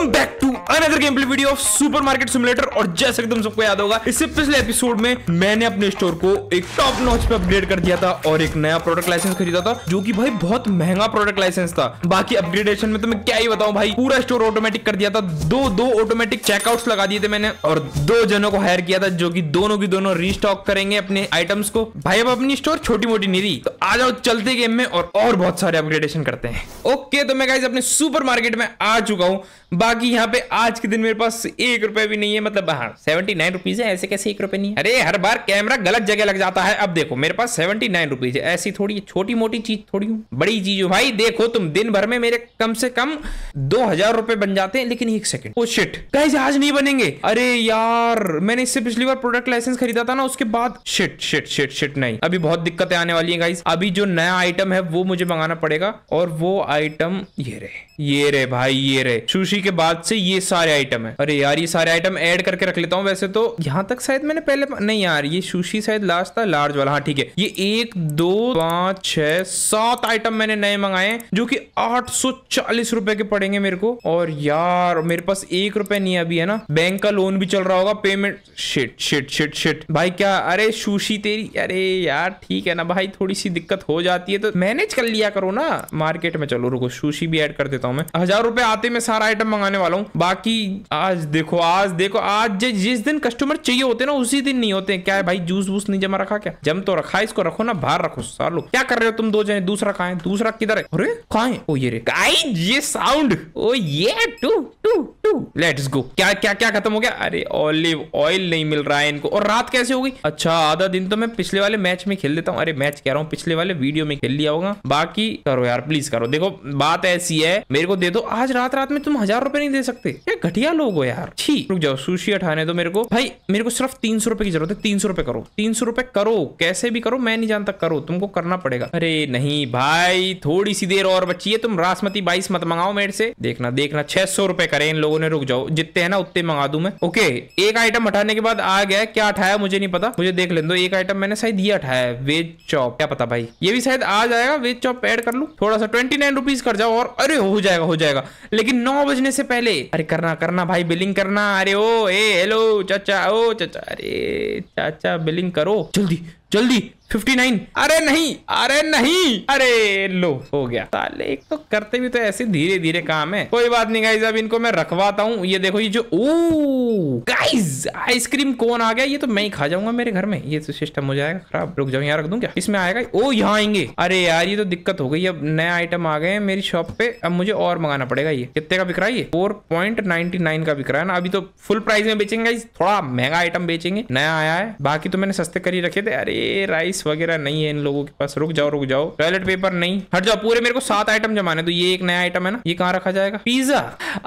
Welcome back to another game play video of supermarket simulator और जैसा कि तुम सबको याद होगा इससे पिछले एपिसोड में मैंने अपने स्टोर को एक टॉप नॉच पे अपग्रेड कर दिया था और एक नया प्रोडक्ट लाइसेंस खरीदा था जो कि भाई बहुत महंगा प्रोडक्ट लाइसेंस था बाकी अपग्रेडेशन में तो मैं क्या ही बताऊं भाई पूरा स्टोर ऑटोमेटिक कर दिया था दो दो ऑटोमेटिक चेकआउट लगा दिए थे मैंने और दो जनों को हायर किया था जो की दोनों की दोनों रिस्टॉक करेंगे अपने आइटम्स को भाई अब अपनी स्टोर छोटी मोटी नहीं रही तो आ जाओ चलते गेम में और बहुत सारे अपग्रेडेशन करते हैं ओके तो मैं अपने सुपर में आ चुका हूँ बाकी यहाँ पे आज के दिन मेरे पास एक रुपए भी नहीं है मतलब हाँ सेवेंटी नाइन रुपीज है ऐसे कैसे एक रुपए नहीं है अरे हर बार कैमरा गलत जगह लग जाता है अब देखो मेरे पास सेवेंटी नाइन रुपीज है ऐसी थोड़ी छोटी मोटी चीज थोड़ी हूँ बड़ी चीज हूँ भाई देखो तुम दिन भर में मेरे कम से कम दो हजार रुपए बन जाते हैं लेकिन एक सेकंड ओ शिट कहीं जहाज नहीं बनेंगे अरे यार मैंने इससे पिछली बार प्रोडक्ट लाइसेंस खरीदा था ना उसके बाद शिट शिट शिट शिट नहीं अभी बहुत दिक्कतें आने वाली है गाइस अभी जो नया आइटम है वो मुझे मंगाना पड़ेगा और वो आइटम ये रहे ये रहे भाई ये रहे सुशी उसी के बाद से ये सारे आइटम है अरे यार ये सारे आइटम ऐड करके रख लेता हूँ वैसे तो यहाँ तक शायद मैंने पहले नहीं यार ये सुशी शायद लास्ट था लार्ज वाला हाँ ठीक है ये एक दो पांच छह सात आइटम मैंने नए मंगाए जो की आठ सौ चालीस रुपए के पड़ेंगे मेरे को और यार मेरे पास एक रुपए नहीं अभी है ना बैंक का लोन भी चल रहा होगा payment shit shit shit shit भाई क्या अरे सुशी तेरी अरे यार ठीक है ना भाई थोड़ी सी दिक्कत हो जाती है तो मैनेज कर लिया करो ना मार्केट में चलो रुको सुशी भी ऐड कर देता हूँ मैं हजार रुपए आते में सारा आइटम मंगाने वाला हूँ बाकी आज देखो आज देखो आज जिस दिन कस्टमर चाहिए होते ना उसी दिन नहीं होते क्या है भाई जूस वूस नहीं जमा रखा क्या जम तो रखा इसको रखो ना बाहर रखो सालो क्या कर रहे हो तुम दो जने दूसरा कहा दूसरा किधर है अरे कहा है ओ ये रे गाइस ये साउंड ओ ये two two two let's go क्या क्या क्या खत्म हो गया अरे ऑलिव ऑयल नहीं मिल रहा है इनको और रात कैसे होगी अच्छा आधा दिन तो मैं पिछले वाले मैच में खेल देता हूँ अरे मैच कह रहा हूँ पिछले वाले वीडियो में खेल लिया होगा बाकी करो यार प्लीज करो देखो बात ऐसी है मेरे को दे दो आज रात रात में तुम हजार हजार रुपए नहीं दे सकते क्या घटिया लोग हो यार छी रुक जाओ सुशी हटाने दो मेरे को भाई मेरे को सिर्फ तीन सौ रुपए की जरूरत है तीन सौ रुपए करो तीन सौ रुपए करो कैसे भी करो मैं नहीं जानता करो तुमको करना पड़ेगा अरे नहीं भाई थोड़ी सी देर और बची है तुम रासमती बाईस मत मंगाओ मेरे से देखना देखना छह सौ रुपए करे इन लोगों ने रुक जाओ जितने ना उतने मंगा दू मैं ओके एक आइटम हटाने के बाद आ गया क्या हटाया मुझे नहीं पता मुझे देख ले दो एक आइटम मैंने शायद ये हटाया वेज चॉप क्या पता भाई ये भी शायद आ जाएगा वेज चॉप एड कर लू थोड़ा सा ट्वेंटी नाइन रुपीज कर जाओ और अरे हो जाएगा हो जाएगा लेकिन नौ बजने करने से पहले अरे करना करना भाई बिलिंग करना अरे ओ ए हेलो चाचा ओ चाचा अरे चाचा बिलिंग करो जल्दी जल्दी फिफ्टी नाइन अरे नहीं अरे नहीं अरे लो हो गया ताले एक तो करते भी तो ऐसे धीरे धीरे काम है कोई बात नहीं गाइज अब इनको मैं रखवाता हूँ ये देखो ये जो ओ गाइज आइसक्रीम कौन आ गया ये तो मैं ही खा जाऊंगा मेरे घर में ये तो सिस्टम हो जाएगा खराब रुक जाऊ यहाँ रख दूँ क्या इसमें आएगा ओ यहाँ आएंगे अरे यार ये तो दिक्कत हो गई अब नया आइटम आ गए हैं मेरी शॉप पे अब मुझे और मंगाना पड़ेगा ये कितने का बिक रहा है ये फोर पॉइंट नाइनटी नाइन का बिक रहा है ना अभी तो फुल प्राइस में बेचेंगे थोड़ा महंगा आइटम बेचेंगे नया आया है बाकी तो मैंने सस्ते कर ही रखे थे अरे राइस पेंसिल्स वगैरह नहीं है इन लोगों के पास रुक जाओ रुक जाओ टॉयलेट पेपर नहीं हट जाओ पूरे मेरे को सात आइटम जमाने तो ये एक नया आइटम है ना ये कहाँ रखा जाएगा पिज्जा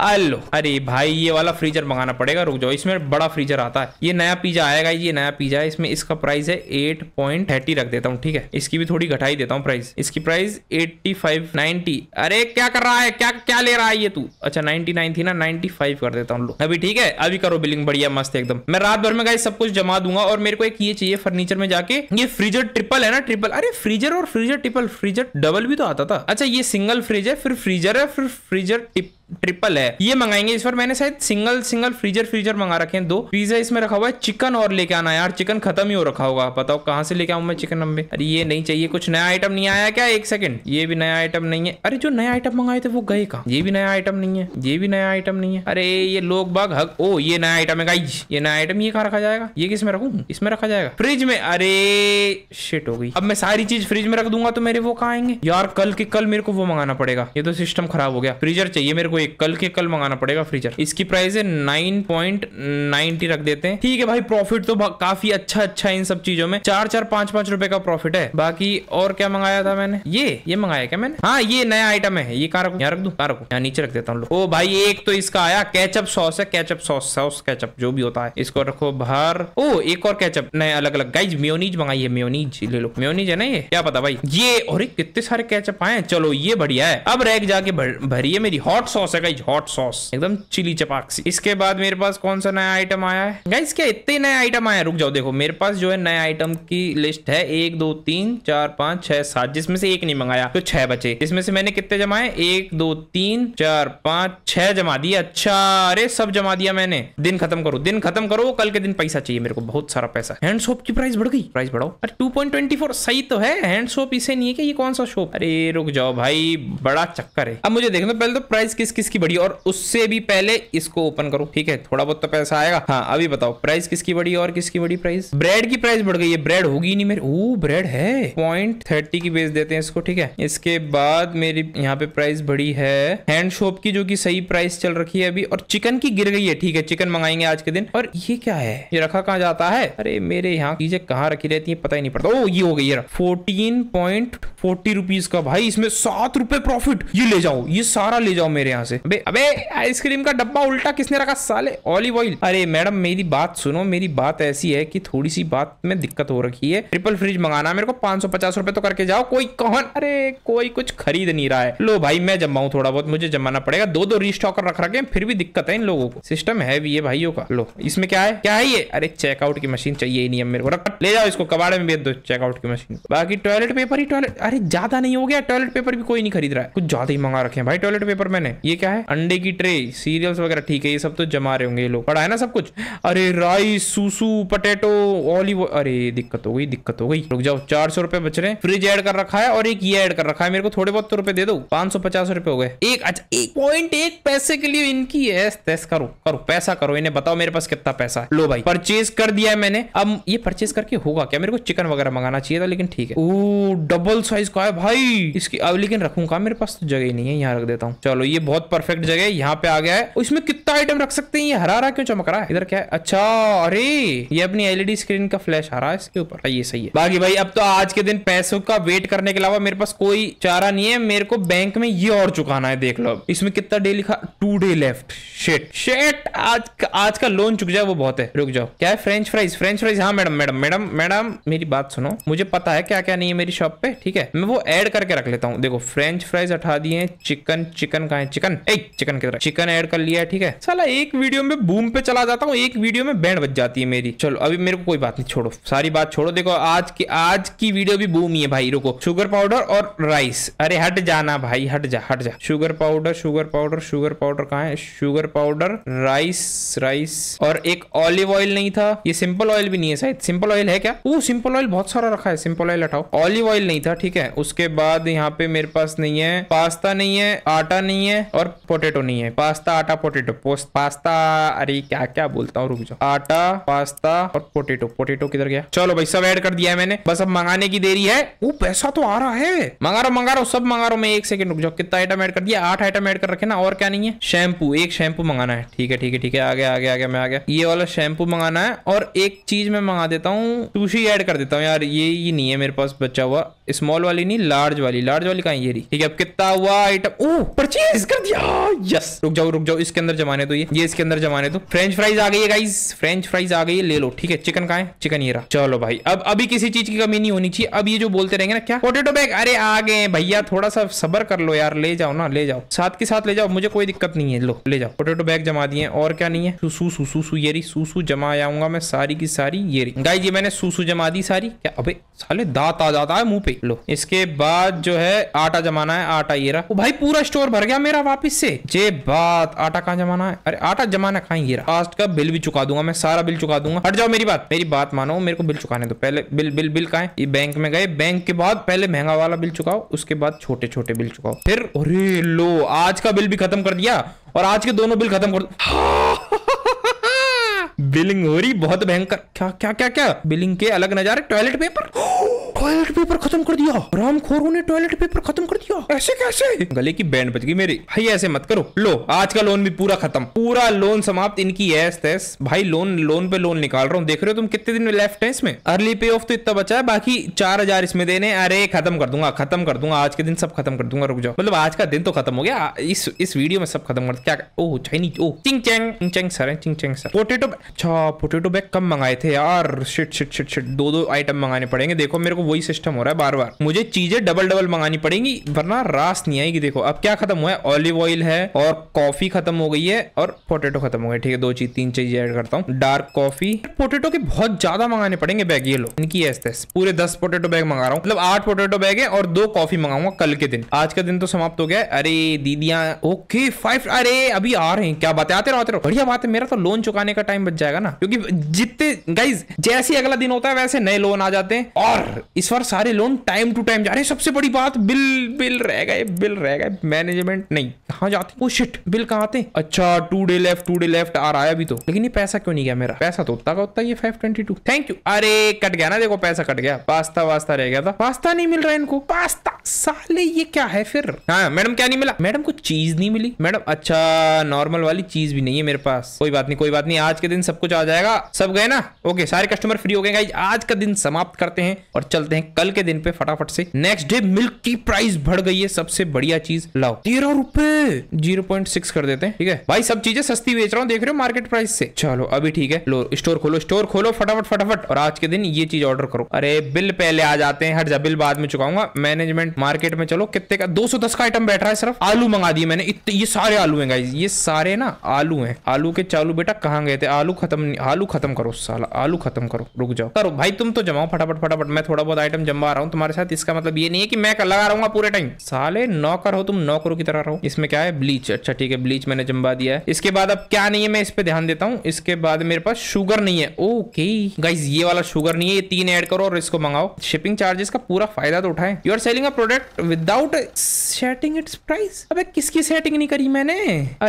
आलो अरे भाई ये वाला फ्रीजर मंगाना पड़ेगा रुक जाओ इसमें बड़ा फ्रीजर आता है ये नया पिज्जा आएगा ये नया पिज्जा है इसमें इसका प्राइस है एट पॉइंट थर्टी रख देता हूँ ठीक है इसकी भी थोड़ी घटाई देता हूँ प्राइस इसकी प्राइस एट्टी फाइव नाइनटी अरे क्या कर रहा है क्या क्या ले रहा है ये तू अच्छा नाइनटी नाइन थी ना नाइनटी फाइव कर देता हूँ अभी ठीक है अभी करो बिलिंग बढ़िया मस्त एकदम मैं रात भर में गाइस सब कुछ जमा दूंगा और मेरे को एक ये चाहिए फर्नीचर में जाके ये फ्रीजर फ्रीजर ट्रिपल है ना ट्रिपल अरे फ्रीजर और फ्रीजर ट्रिपल फ्रीजर डबल भी तो आता था अच्छा ये सिंगल फ्रिज है फिर फ्रीजर है फिर फ्रीजर टिप ट्रिपल है ये मंगाएंगे इस बार मैंने शायद सिंगल सिंगल फ्रीजर फ्रीजर मंगा रखे हैं दो पिज्जा इसमें रखा हुआ है चिकन और लेके आना यार चिकन खत्म ही हो रखा होगा बताओ कहाँ से लेके आऊँ मैं चिकन अम्बे अरे ये नहीं चाहिए कुछ नया आइटम नहीं आया क्या एक सेकंड ये भी नया आइटम नहीं है अरे जो नया आइटम मंगाए थे वो गए कहा ये भी नया आइटम नहीं है ये भी नया आइटम नहीं है अरे ये लोग बाग हक ओ ये नया आइटम है गाई ये नया आइटम ये कहा रखा जाएगा ये किस में रखू इसमें रखा जाएगा फ्रिज में अरे शिट हो गई अब मैं सारी चीज फ्रिज में रख दूंगा तो मेरे वो कहा आएंगे यार कल के कल मेरे को वो मंगाना पड़ेगा ये तो सिस्टम खराब हो गया फ्रीजर चाहिए मेरे को ये कल के कल मंगाना पड़ेगा फ्रीजर इसकी प्राइस है नाइन पॉइंट नाइनटी रख देते हैं ठीक है भाई प्रॉफिट तो काफी अच्छा अच्छा है इन सब चीजों में चार चार पांच पांच रुपए का प्रॉफिट है बाकी और क्या मंगाया था मैंने ये ये मंगाया क्या मैंने हाँ ये नया आइटम है ये कहाँ रखू यहाँ रख दू कहाँ रखू यहाँ नीचे रख देता हूँ ओ भाई एक तो इसका आया कैचअप सॉस है कैचअप सॉस सॉस कैचअप जो भी होता है इसको रखो बाहर ओ एक और कैचअप नए अलग अलग गाइज म्योनीज मंगाई है म्योनीज ले लो म्योनीज है ना ये क्या पता भाई ये और कितने सारे कैचअप आए चलो ये बढ़िया है अब रैक जाके भरी है मेरी हॉट सॉस सॉस है गाइज हॉट सॉस एकदम चिली चपाक सी इसके बाद मेरे पास कौन सा नया आइटम आया है गाइज क्या इतने नए आइटम आया रुक जाओ देखो मेरे पास जो है नया आइटम की लिस्ट है एक दो तीन चार पांच छह सात जिसमें से एक नहीं मंगाया तो छह बचे इसमें से मैंने कितने जमाए एक दो तीन चार पांच छह जमा दिया अच्छा अरे सब जमा दिया मैंने दिन खत्म करो दिन खत्म करो कल के दिन पैसा चाहिए मेरे को बहुत सारा पैसा हैंड सोप की प्राइस बढ़ गई प्राइस बढ़ाओ अरे टू पॉइंट ट्वेंटी फोर सही तो है हैंड सोप इसे नहीं है कि ये कौन सा शोप अरे रुक जाओ भाई बड़ा चक्कर है अब मुझे देखना पहले तो प्राइस किस किसकी बढ़ी और उससे भी पहले इसको ओपन करो ठीक है थोड़ा बहुत तो पैसा आएगा हाँ अभी बताओ प्राइस किसकी बढ़ी और किसकी बड़ी प्राइस ब्रेड की प्राइस बढ़ गई है ब्रेड होगी नहीं मेरे वो ब्रेड है पॉइंट थर्टी की बेच देते हैं इसको ठीक है इसके बाद मेरी यहाँ पे प्राइस बढ़ी है हैंड शॉप की जो की सही प्राइस चल रखी है अभी और चिकन की गिर गई है ठीक है चिकन मंगाएंगे आज के दिन और ये क्या है ये रखा कहाँ जाता है अरे मेरे यहाँ चीजें कहाँ रखी रहती है पता ही नहीं पड़ता ओ ये हो गई यार फोर्टीन पॉइंट फोर्टी रुपीज का भाई इसमें सात रुपए प्रॉफिट ये ले जाओ ये सारा ले जाओ मेरे यहाँ यहाँ से अबे अबे आइसक्रीम का डब्बा उल्टा किसने रखा साले ऑलिव ऑयल अरे मैडम मेरी बात सुनो मेरी बात ऐसी है कि थोड़ी सी बात में दिक्कत हो रखी है ट्रिपल फ्रिज मंगाना मेरे को पांच सौ तो करके जाओ कोई कौन अरे कोई कुछ खरीद नहीं रहा है लो भाई मैं जमाऊ थोड़ा बहुत मुझे जमाना पड़ेगा दो दो रिस्टॉकर रख रखे फिर भी दिक्कत है इन लोगों को सिस्टम है भी है भाइयों का लो इसमें क्या है क्या है ये अरे चेकआउट की मशीन चाहिए ही नहीं है मेरे को रख ले जाओ इसको कबाड़े में भेज दो चेकआउट की मशीन बाकी टॉयलेट पेपर ही टॉयलेट अरे ज्यादा नहीं हो गया टॉयलेट पेपर भी कोई नहीं खरीद रहा है कुछ ज्यादा ही मंगा रखे हैं भाई टॉयलेट पेपर मैंने ये ये क्या है अंडे की ट्रे सीरियल्स वगैरह ठीक है ये सब तो जमा रहे होंगे ये लोग पढ़ा है ना सब कुछ अरे राइस सूसू पटेटो ऑलिव अरे दिक्कत हो गई दिक्कत हो गई रुक जाओ चार सौ रुपए बच रहे हैं फ्रिज ऐड कर रखा है और एक ये ऐड कर रखा है मेरे को थोड़े बहुत तो रुपए दे दो पांच सौ पचास रुपए हो गए एक अच्छा एक पॉइंट एक पैसे के लिए इनकी है तेस करो करो पैसा करो इन्हें बताओ मेरे पास कितना पैसा लो भाई परचेज कर दिया है मैंने अब ये परचेज करके होगा क्या मेरे को चिकन वगैरह मंगाना चाहिए था लेकिन ठीक है डबल साइज का है भाई इसकी अब लेकिन रखूंगा मेरे पास तो जगह ही नहीं है यहाँ रख देता हूँ चलो ये बहुत बहुत परफेक्ट जगह यहाँ पे आ गया है इसमें कितना आइटम रख सकते हैं ये हरा हरा क्यों चमक रहा है इधर क्या है अच्छा अरे ये अपनी एलईडी स्क्रीन e का फ्लैश हरा है इसके ऊपर हाँ, ये सही है बाकी भाई अब तो आज के दिन पैसों का वेट करने के अलावा मेरे पास कोई चारा नहीं है मेरे को बैंक में ये और चुकाना है देख लो इसमें कितना डे लिखा two day left shit shit आज आज का लोन चुक जाए वो बहुत है रुक जाओ क्या है फ्रेंच फ्राइज फ्रेंच फ्राइज हाँ मैडम मैडम मैडम मैडम मेरी बात सुनो मुझे पता है क्या क्या नहीं है मेरी शॉप पे ठीक है मैं वो एड करके रख लेता हूँ देखो फ्रेंच फ्राइज हटा दिए चिकन चिकन का है चिकन चिकन एक चिकन की तरह चिकन ऐड कर लिया है ठीक है साला एक वीडियो में बूम पे चला जाता हूँ एक वीडियो में बैंड बच जाती है मेरी चलो अभी मेरे को कोई बात नहीं छोड़ो सारी बात छोड़ो देखो आज की आज की वीडियो भी बूम ही है भाई रुको शुगर पाउडर और राइस अरे हट जाना भाई हट जा हट जा sugar powder sugar powder sugar powder कहा है शुगर पाउडर राइस राइस और एक ऑलिव ऑयल नहीं था ये सिंपल ऑयल भी नहीं है शायद सिंपल ऑयल है क्या वो सिंपल ऑयल बहुत सारा रखा है सिंपल ऑयल हटाओ ऑलिव ऑयल नहीं था ठीक है उसके बाद यहाँ पे मेरे पास नहीं है पास्ता नहीं है आटा नहीं है और और पोटेटो नहीं है पास्ता आटा पोटेटो पास्ता अरे क्या क्या बोलता हूँ रुक जाओ आटा पास्ता और पोटेटो पोटेटो किधर गया चलो भाई सब ऐड कर दिया है मैंने बस अब मंगाने की देरी है वो पैसा तो आ रहा है मंगा रो मंगा रो सब मंगा रो मैं एक सेकंड रुक जाओ कितना आइटम ऐड कर दिया आठ आइटम ऐड कर रखे ना और क्या नहीं है शैम्पू एक शैम्पू मंगाना है ठीक है ठीक है ठीक है आगे आगे आगे मैं आ गया ये वाला शैम्पू मंगाना है और एक चीज मैं मंगा देता हूँ टूशी ऐड कर देता हूँ यार ये ही नहीं है मेरे पास बचा हुआ स्मॉल वाली नहीं लार्ज वाली लार्ज वाली कहा ये रही ठीक है अब कितना हुआ आइटम ओ परचेज कर दिया यस रुक जाओ रुक जाओ इसके अंदर जमाने दो तो ये ये इसके अंदर जमाने दो फ्रेंच फ्राइज आ गई है गाइस फ्रेंच फ्राइज आ गई है ले लो ठीक है चिकन कहा है चिकन ये रहा चलो भाई अब अभी किसी चीज की कमी नहीं होनी चाहिए अब ये जो बोलते रहेंगे ना क्या पोटेटो बैग अरे आ गए भैया थोड़ा सा सबर कर लो यार ले जाओ ना ले जाओ साथ के साथ ले जाओ मुझे कोई दिक्कत नहीं है लो ले जाओ पोटेटो बैग जमा दिए और क्या नहीं है सुसु सुसु सु ये जमा आऊंगा मैं सारी की सारी ये गाई जी मैंने सुसू जमा दी सारी क्या साले दात आ जाता है मुंह पे कॉपी लो इसके बाद जो है आटा जमाना है आटा ये रहा भाई पूरा स्टोर भर गया मेरा वापस से जे बात आटा कहाँ जमाना है अरे आटा जमाना कहाँ ये रहा का बिल भी चुका दूंगा मैं सारा बिल चुका दूंगा हट जाओ मेरी बात मेरी बात मानो मेरे को बिल चुकाने दो पहले बिल बिल बिल का है बैंक में गए बैंक के बाद पहले महंगा वाला बिल चुकाओ उसके बाद छोटे छोटे बिल चुकाओ फिर अरे लो आज का बिल भी खत्म कर दिया और आज के दोनों बिल खत्म कर दो हाँ। बिलिंग हो रही बहुत भयंकर क्या क्या क्या क्या बिलिंग के अलग नजारे टॉयलेट पेपर टॉयलेट पेपर खत्म कर दिया राम खोरू ने टॉयलेट पेपर खत्म कर दिया ऐसे कैसे गले की बैंड बच गई मेरी भाई ऐसे मत करो लो आज का लोन भी पूरा खत्म पूरा लोन समाप्त इनकी ऐस तैस भाई लोन लोन पे लोन निकाल रहा हूँ देख रहे हो तुम कितने दिन में लेफ्ट है इसमें अर्ली पे ऑफ तो इतना बचा है बाकी चार हजार इसमें देने अरे खत्म कर दूंगा खत्म कर दूंगा आज के दिन सब खत्म कर दूंगा रुक जाओ मतलब आज का दिन तो खत्म हो गया इस इस वीडियो में सब खत्म कर क्या ओह चाइनीज ओह चिंग चैंग चिंग चैंग सर चिंग चैंग सर पोटेटो अच्छा पोटेटो बैग कम मंगाए थे यार शिट शिट शिट शिट दो दो आइटम मंगाने पड़ेंगे देखो मेरे को वही सिस्टम हो रहा है बार बार मुझे चीजें डबल डबल मंगानी पड़ेंगी वरना रास नहीं आएगी देखो अब क्या खत्म हुआ है ऑलिव ऑयल है और कॉफी खत्म हो गई है और पोटेटो खत्म हो गए ठीक है दो चीज तीन चीजें ऐड करता हूँ डार्क कॉफी पोटेटो के बहुत ज्यादा मंगाने पड़ेंगे बैग ये लो इनकी ऐसे पूरे दस पोटेटो बैग मंगा रहा हूँ मतलब आठ पोटेटो बैग है और दो कॉफी मंगाऊंगा कल के दिन आज का दिन तो समाप्त हो गया अरे दीदिया ओके फाइव अरे अभी आ रहे हैं क्या है आते रहो आते रहो बढ़िया बात है मेरा तो लोन चुकाने का टाइम बच जाएगा जाएगा ना क्योंकि जितने गाइज जैसे अगला दिन होता है वैसे नए लोन आ जाते हैं और इस बार सारे लोन टाइम टू टाइम जा रहे हैं सबसे बड़ी बात बिल बिल रह गए बिल रह गए मैनेजमेंट नहीं कहा जाते वो शिट बिल कहा आते अच्छा two day left two day left आ रहा है अभी तो लेकिन ये पैसा क्यों नहीं गया मेरा पैसा तो उतना का उतना ये five twenty two thank you अरे कट गया ना देखो पैसा कट गया पास्ता वास्ता रह गया था पास्ता नहीं मिल रहा इनको पास्ता साले ये क्या है फिर हाँ मैडम क्या नहीं मिला मैडम को चीज नहीं मिली मैडम अच्छा नॉर्मल वाली चीज भी नहीं है मेरे पास कोई बात नहीं कोई बात नहीं आज के दिन सब कुछ आ जाएगा सब गए ना ओके सारे कस्टमर फ्री हो गए गाइज आज का दिन समाप्त करते हैं और चलते हैं कल के दिन पे फटाफट से नेक्स्ट डे मिल्क की प्राइस बढ़ गई है सबसे बढ़िया चीज लाओ तेरह रुपए जीरो पॉइंट सिक्स कर देते हैं ठीक है भाई सब चीजें सस्ती बेच रहा हूँ देख रहे हो मार्केट प्राइस से चलो अभी ठीक है लो स्टोर खोलो स्टोर खोलो फटाफट फटाफट और आज के दिन ये चीज ऑर्डर करो अरे बिल पहले आ जाते हैं हर जा बिल बाद में चुकाऊंगा मैनेजमेंट मार्केट में चलो कितने का दो का आइटम बैठ रहा है सिर्फ आलू मंगा दिए मैंने ये सारे आलू है ये सारे ना आलू है आलू के चालू बेटा कहाँ गए थे आलू खत्म आलू खत्म करो साला आलू खत्म करो रुक जाओ करो भाई तुम तो जमाओ फटाफट फटाफट मैं थोड़ा बहुत आइटम जमा रहा हूँ तुम्हारे साथ इसका मतलब ये नहीं है कि मैं लगा रहा पूरे टाइम साले नौकर हो तुम नौकरों की तरह रहो इसमें क्या है ब्लीच अच्छा ठीक है ब्लीच मैंने जमा दिया है इसके बाद अब क्या नहीं है मैं इस पर ध्यान देता हूँ इसके बाद मेरे पास शुगर नहीं है ओके गाइज ये वाला शुगर नहीं है ये तीन एड करो और इसको मंगाओ शिपिंग चार्जेस का पूरा फायदा तो उठाए you are selling a product without setting its price अब किसकी सेटिंग नहीं करी मैंने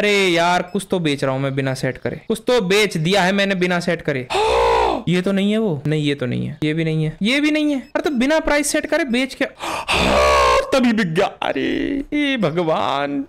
अरे यार कुछ तो बेच रहा हूँ मैं बिना सेट करे कुछ तो बेच दिया है मैंने बिना सेट करे ये तो नहीं है वो नहीं ये तो नहीं है ये भी नहीं है ये भी नहीं है अरे तो बिना प्राइस सेट करे बेच के तभी बिक गया अरे भगवान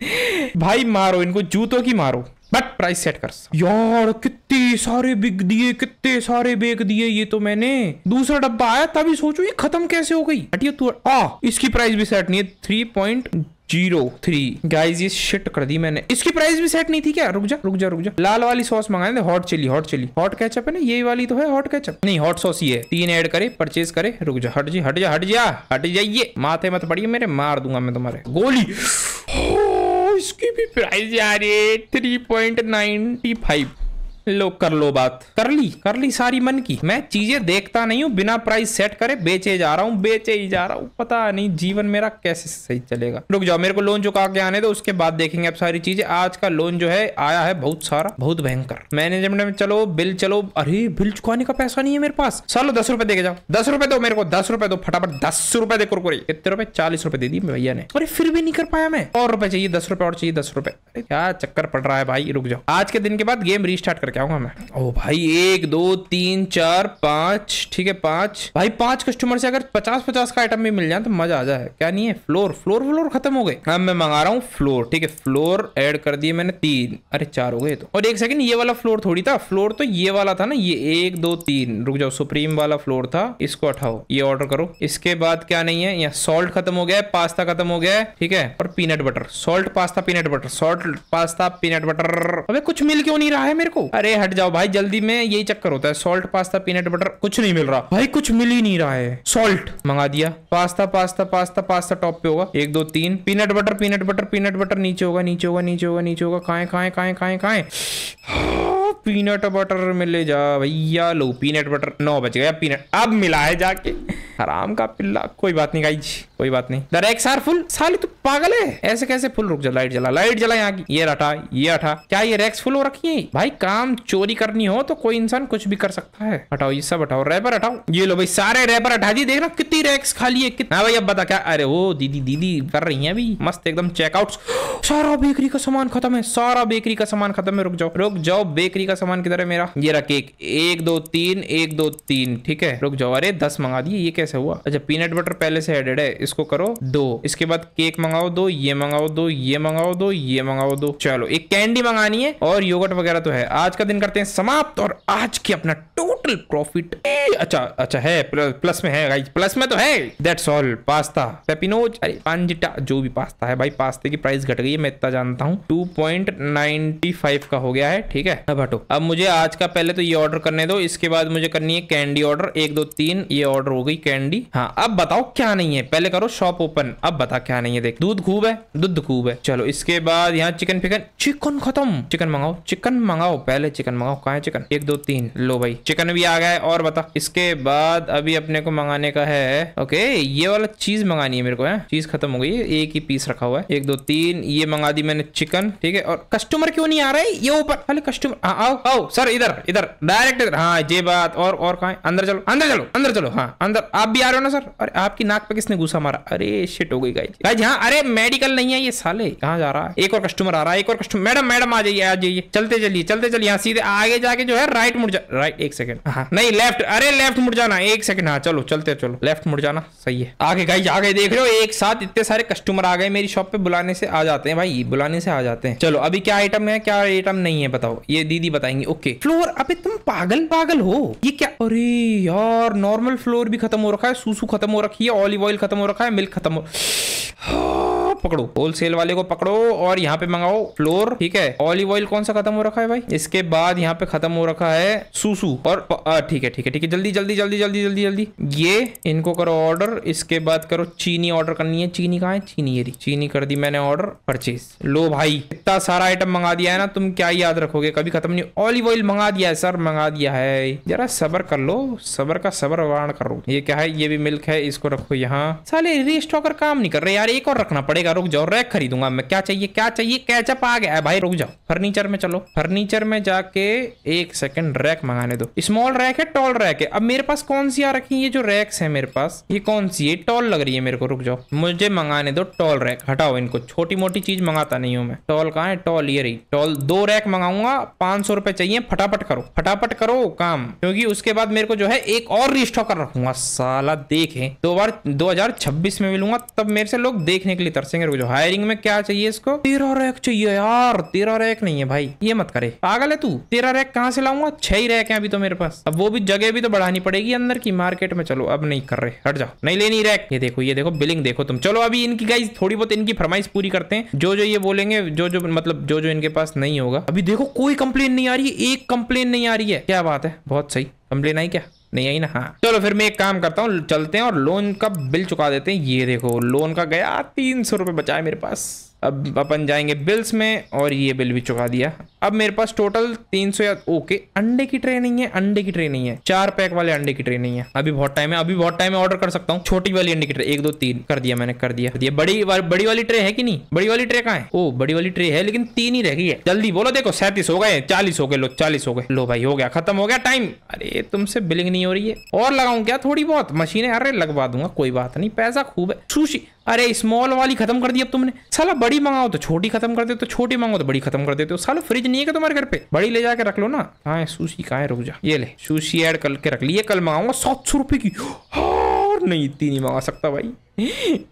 भाई मारो इनको जूतों की मारो बट प्राइस सेट कर यार कितने सारे बिक दिए कितने सारे बेक दिए ये तो मैंने दूसरा डब्बा आया तभी सोचो ये खत्म कैसे हो गई हटियो तू आ इसकी प्राइस भी सेट नहीं है three point zero three guys ये शिट कर दी मैंने इसकी प्राइस भी सेट नहीं थी क्या रुक जा रुक जा रुक जा लाल वाली सॉस मंगाए थे hot chilli hot chilli hot ketchup है ना ये वाली तो है हॉट कैचअप नहीं हॉट सॉस ये तीन ऐड करे परचेज करे रुक जा हट जी हट जा हट जा हट जाइए माथे मत पड़िए मेरे मार दूंगा मैं तुम्हारे गोली इसकी भी प्राइस जा रही है थ्री पॉइंट नाइनटी फाइव लो कर लो बात कर ली कर ली सारी मन की मैं चीजें देखता नहीं हूँ बिना प्राइस सेट करे बेचे जा रहा हूँ बेचे ही जा रहा हूँ पता नहीं जीवन मेरा कैसे सही चलेगा रुक जाओ मेरे को लोन चुका के आने दो उसके बाद देखेंगे अब सारी चीजें आज का लोन जो है आया है बहुत सारा बहुत भयंकर मैनेजमेंट में चलो बिल चलो अरे बिल चुकाने का पैसा नहीं है मेरे पास चलो दस रुपए देके जाओ दस रुपए दो मेरे को दस रुपए दो फटाफट दस रुपए दे कुरकुरे कितने रुपए चालीस रुपए दे दी भैया ने अरे फिर भी नहीं कर पाया मैं और रुपए चाहिए दस रुपए और चाहिए दस रुपए क्या चक्कर पड़ रहा है भाई रुक जाओ आज के दिन के बाद गेम रिस्टार्ट करके क्या हूँ मैं ओ भाई एक दो तीन चार पांच ठीक है पांच भाई पांच कस्टमर से अगर पचास पचास का आइटम भी मिल जाए तो मजा आ जाए क्या नहीं है फ्लोर फ्लोर फ्लोर खत्म हो गए अब हाँ, मैं मंगा रहा हूँ फ्लोर ठीक है फ्लोर एड कर दिए मैंने तीन अरे चार हो गए तो और एक सेकंड ये वाला फ्लोर थोड़ी था फ्लोर तो ये वाला था ना ये एक दो तीन रुक जाओ सुप्रीम वाला फ्लोर था इसको उठाओ ये ऑर्डर करो इसके बाद क्या नहीं है यहाँ सॉल्ट खत्म हो गया है पास्ता खत्म हो गया है ठीक है और peanut butter salt pasta peanut butter salt pasta peanut butter अबे कुछ मिल क्यों नहीं रहा है मेरे को अरे अरे हट जाओ भाई जल्दी में यही चक्कर होता है सोल्ट पास्ता पीनट बटर कुछ नहीं मिल रहा भाई कुछ मिल ही नहीं रहा है सोल्ट मंगा दिया pasta pasta pasta pasta top पे होगा एक दो तीन peanut butter peanut butter peanut butter नीचे होगा नीचे होगा नीचे होगा नीचे होगा खाए खाए खाए खाए खाए पीनट बटर मिले जा भैया लो पीनट बटर नौ बज गया पीनट अब मिला है जाके हराम का पिल्ला कोई बात नहीं गाई कोई बात नहीं दर एक सार फुल साली तू पागल है ऐसे कैसे फुल रुक जा लाइट जला लाइट जला यहाँ की ये रटा ये हटा क्या ये रेक्स फुल हो रखी है भाई काम चोरी करनी हो तो कोई इंसान कुछ भी कर सकता है हटाओ ये सब हटाओ रैपर हटाओ ये लो भाई सारे रैपर हटा दी देख रहा कितनी रैक्स खाली है कितना हाँ भाई अब बता क्या अरे वो दीदी दीदी कर रही है अभी मस्त एकदम चेकआउट सारा बेकरी का सामान खत्म है सारा बेकरी का सामान खत्म है रुक जाओ रुक जाओ बेकरी का सामान किधर है मेरा ये रख केक एक दो तीन एक दो तीन ठीक है रुक जाओ अरे दस मंगा दिए ये कैसे हुआ अच्छा पीनट बटर पहले से एडेड है इसको करो दो इसके बाद केक मंगाओ दो ये मंगाओ दो ये मंगाओ दो ये मंगाओ दो चलो एक कैंडी मंगानी है और योगट वगैरह तो है आज का का दिन करते हैं समाप्त और आज की अपना टोटल प्रॉफिट अच्छा अच्छा है प्लस में है गाइस प्लस में तो है दैट्स ऑल पास्ता पेपिनोज अरे पांजिटा जो भी पास्ता है भाई पास्ते की प्राइस घट गई है मैं इतना जानता हूँ टू का हो गया है ठीक है अब हटो अब मुझे आज का पहले तो ये ऑर्डर करने दो इसके बाद मुझे करनी है कैंडी ऑर्डर एक दो तीन ये ऑर्डर हो गई कैंडी हाँ अब बताओ क्या नहीं है पहले करो शॉप ओपन अब बता क्या नहीं है देख दूध खूब है दूध खूब है चलो इसके बाद यहाँ चिकन फिकन चिकन खत्म चिकन मंगाओ चिकन मंगाओ पहले चिकन मंगाओ कहा है चिकन एक दो तीन लो भाई चिकन भी आ गया है और बता इसके बाद अभी अपने को मंगाने का है ओके ये वाला चीज मंगानी है मेरे को है चीज खत्म हो गई एक ही पीस रखा हुआ है एक दो तीन ये मंगा दी मैंने चिकन ठीक है और कस्टमर क्यों नहीं आ रहा है ये ऊपर अरे कस्टमर हाँ, आओ आओ सर इधर इधर डायरेक्ट इधर हाँ ये बात और और कहा अंदर चलो अंदर चलो अंदर चलो हाँ अंदर आप भी आ रहे हो ना सर अरे आपकी नाक पे किसने घुसा मारा अरे शिट हो गई गाई भाई हाँ अरे मेडिकल नहीं है ये साले कहाँ जा रहा है एक और कस्टमर आ रहा है एक और कस्टमर मैडम मैडम आ जाइए आ जाइए चलते चलिए चलते चलिए यहाँ सीधे आगे जाके जो है राइट मुड़ जा राइट एक सेकंड हाँ नहीं लेफ्ट अरे लेफ्ट मुड़ जाना एक सेकंड हाँ चलो चलते चलो लेफ्ट मुड़ जाना सही है आगे गाई आगे देख रहे हो एक साथ इतने सारे कस्टमर आ गए मेरी शॉप पे बुलाने से आ जाते हैं भाई बुलाने से आ जाते हैं चलो अभी क्या आइटम है क्या आइटम नहीं है बताओ ये दीदी बताएंगे ओके फ्लोर अभी तुम पागल पागल हो ये क्या अरे यार नॉर्मल फ्लोर भी खत्म हो रखा है सूसू खत्म हो रखी है ऑलिव ऑयल खत्म हो रखा है मिल्क खत्म हो पकड़ो होलसेल वाले को पकड़ो और यहाँ पे मंगाओ फ्लोर ठीक है ऑलिव ऑयल कौन सा खत्म हो रखा है भाई इसके बाद यहाँ पे खत्म हो रखा है सुसु और ठीक है ठीक है ठीक है जल्दी जल्दी जल्दी जल्दी जल्दी जल्दी ये इनको करो ऑर्डर इसके बाद करो चीनी ऑर्डर करनी है चीनी कहा है चीनी ये चीनी कर दी मैंने ऑर्डर परचेज लो भाई इतना सारा आइटम मंगा दिया है ना तुम क्या याद रखोगे कभी खत्म नहीं ऑलिव ऑयल मंगा दिया है सर मंगा दिया है जरा सबर कर लो सबर का सबर वारण करो ये क्या है ये भी मिल्क है इसको रखो यहाँ साले रिस्टॉकर काम नहीं कर रहे यार एक और रखना पड़ेगा रुक जाओ रैक खरीदूंगा मैं क्या चाहिए क्या चाहिए कैचअप आ गया है भाई रुक जाओ फर्नीचर में चलो फर्नीचर में जाके एक सेकंड रैक मंगाने दो स्मॉल रैक है टॉल रैक है अब मेरे पास कौन सी आ रखी है ये जो रैक्स है मेरे पास ये कौन सी है टॉल लग रही है मेरे को रुक जाओ मुझे मंगाने दो टॉल रैक हटाओ इनको छोटी मोटी चीज मंगाता नहीं हूँ मैं टॉल कहा है टॉल ये रही टॉल दो रैक मंगाऊंगा पांच सौ रुपए चाहिए फटाफट करो फटाफट करो काम क्योंकि उसके बाद मेरे को जो है एक और रिस्टॉकर रखूंगा साला देखे दो बार दो में मिलूंगा तब मेरे से लोग देखने के लिए तरसेंगे मेरे को जो हायरिंग में क्या चाहिए इसको तेरा रैक चाहिए यार तेरा रैक नहीं है भाई ये मत करे पागल है तू तेरा रैक कहाँ से लाऊंगा छह ही रैक है अभी तो मेरे पास अब वो भी जगह भी तो बढ़ानी पड़ेगी अंदर की मार्केट में चलो अब नहीं कर रहे हट जाओ नहीं लेनी रैक ये देखो ये देखो बिलिंग देखो तुम चलो अभी इनकी गाइज थोड़ी बहुत इनकी फरमाइश पूरी करते हैं जो जो ये बोलेंगे जो जो मतलब जो जो इनके पास नहीं होगा अभी देखो कोई कंप्लेन नहीं आ रही है एक कंप्लेन नहीं आ रही है क्या बात है बहुत सही कंप्लेन आई क्या नहीं आई ना हाँ चलो फिर मैं एक काम करता हूँ चलते हैं और लोन का बिल चुका देते हैं ये देखो लोन का गया तीन सौ रुपये बचा है मेरे पास अब अपन जाएंगे बिल्स में और ये बिल भी चुका दिया अब मेरे पास टोटल तीन सौ या ओके अंडे की ट्रे नहीं है अंडे की ट्रे नहीं है चार पैक वाले अंडे की ट्रे नहीं है अभी बहुत टाइम है अभी बहुत टाइम है ऑर्डर कर सकता हूँ छोटी वाली अंडे की ट्रे एक दो तीन कर दिया मैंने कर दिया ये बड़ी वा, बड़ी वाली ट्रे है कि नहीं बड़ी वाली ट्रे कहा है ओ बड़ी वाली ट्रे है लेकिन तीन ही रह गई है जल्दी बोलो देखो सैंतीस हो गए चालीस हो गए लो चालीस हो गए लो भाई हो गया खत्म हो गया टाइम अरे तुमसे बिलिंग नहीं हो रही है और लगाऊ क्या थोड़ी बहुत मशीनें अरे लगवा दूंगा कोई बात नहीं पैसा खूब है सुशी अरे स्मॉल वाली खत्म कर दी अब तुमने साला बड़ी मंगाओ तो छोटी खत्म कर देते हो छोटी मंगाओ तो बड़ी खत्म कर देते हो साला फ्रिज नहीं है तुम्हारे घर पे बड़ी ले जाकर रख लो ना हाँ सुशी कहा है रुक जा ये ले सुशी ऐड करके रख ये कल मंगाऊंगा सात सौ रुपए की हाँ, नहीं इतनी नहीं मंगा सकता भाई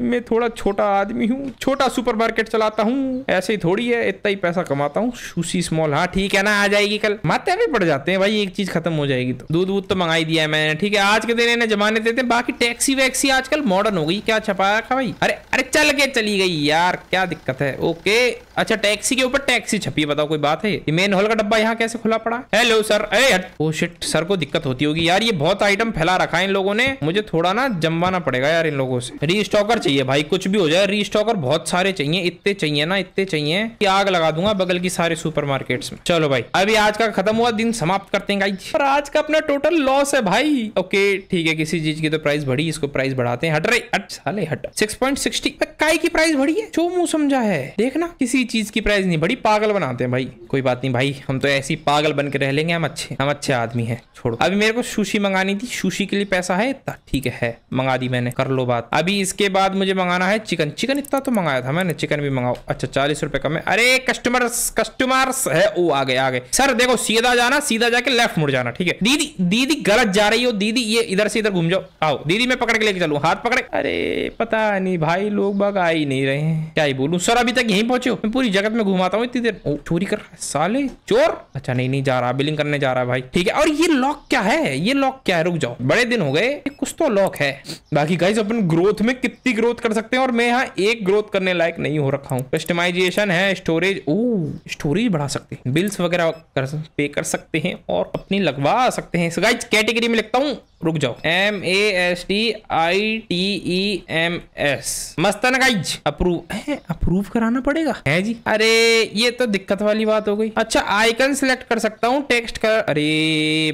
मैं थोड़ा छोटा आदमी हूँ छोटा सुपर मार्केट चलाता हूँ ऐसे ही थोड़ी है इतना ही पैसा कमाता हूँ सुशी स्मॉल हाँ ठीक है ना आ जाएगी कल माते भी पड़ जाते हैं भाई एक चीज खत्म हो जाएगी तो दूध वूध तो मंगा ही दिया है मैंने ठीक है आज के दिन इन्हें जमाने देते हैं बाकी टैक्सी वैक्सी आजकल मॉडर्न हो गई क्या छपा रखा भाई अरे अरे चल के चली गई यार क्या दिक्कत है ओके अच्छा टैक्सी के ऊपर टैक्सी छपी है बताओ कोई बात है मेन हॉल का डब्बा यहाँ कैसे खुला पड़ा हेलो सर अरे ओ शिट सर को दिक्कत होती होगी यार ये बहुत आइटम फैला रखा है इन लोगों ने मुझे थोड़ा ना जमवाना पड़ेगा यार इन लोगों से रीस्टॉकर चाहिए भाई कुछ भी हो जाए रीस्टॉकर बहुत सारे चाहिए इतने चाहिए ना इतने चाहिए की आग लगा दूंगा बगल की सारे सुपर मार्केट में चलो भाई अभी आज का खत्म हुआ दिन समाप्त करते हैं आज का अपना टोटल लॉस है भाई ओके ठीक है किसी चीज की तो प्राइस बढ़ी इसको प्राइस बढ़ाते हैं हट रही हट साले हट सिक्स पॉइंट सिक्सटी की प्राइस बढ़ी है जो मुंह समझा है देखना किसी किसी चीज की प्राइस नहीं बड़ी पागल बनाते हैं भाई कोई बात नहीं भाई हम तो ऐसी पागल बन के रह लेंगे हम अच्छे हम अच्छे आदमी हैं छोड़ो अभी मेरे को सुशी मंगानी थी सुशी के लिए पैसा है इतना ठीक है मंगा दी मैंने कर लो बात अभी इसके बाद मुझे मंगाना है चिकन चिकन इतना तो मंगाया था मैंने चिकन भी मंगाओ अच्छा चालीस रुपए कम है अरे कस्टमर्स कस्टमर्स है वो आ गए आ गए सर देखो सीधा जाना सीधा जाके लेफ्ट मुड़ जाना ठीक है दीदी दीदी गलत जा रही हो दीदी ये इधर से इधर घूम जाओ आओ दीदी मैं पकड़ के लेके चलू हाथ पकड़े अरे पता नहीं भाई लोग बग आ ही नहीं रहे हैं क्या ही बोलू सर अभी तक यही पहुंचे पूरी जगत में घुमाता हूँ इतनी देर ओ, चोरी कर रहा है साले चोर अच्छा नहीं नहीं जा रहा बिलिंग करने जा रहा है भाई ठीक है और ये लॉक क्या है ये लॉक क्या है रुक जाओ बड़े दिन हो गए कुछ तो लॉक है बाकी गाइज अपन ग्रोथ में कितनी ग्रोथ कर सकते हैं और मैं यहाँ एक ग्रोथ करने लायक नहीं हो रखा हूँ कस्टमाइजेशन है स्टोरेज ओ स्टोरेज बढ़ा सकते हैं बिल्स वगैरह पे कर सकते हैं और अपनी लगवा सकते हैं गाइज कैटेगरी में लिखता हूँ रुक जाओ M A S T I T E M S Mastan approve है अप्रूव कराना पड़ेगा है जी अरे ये तो दिक्कत वाली बात हो गई अच्छा आइकन सिलेक्ट कर सकता हूँ टेक्स्ट कर अरे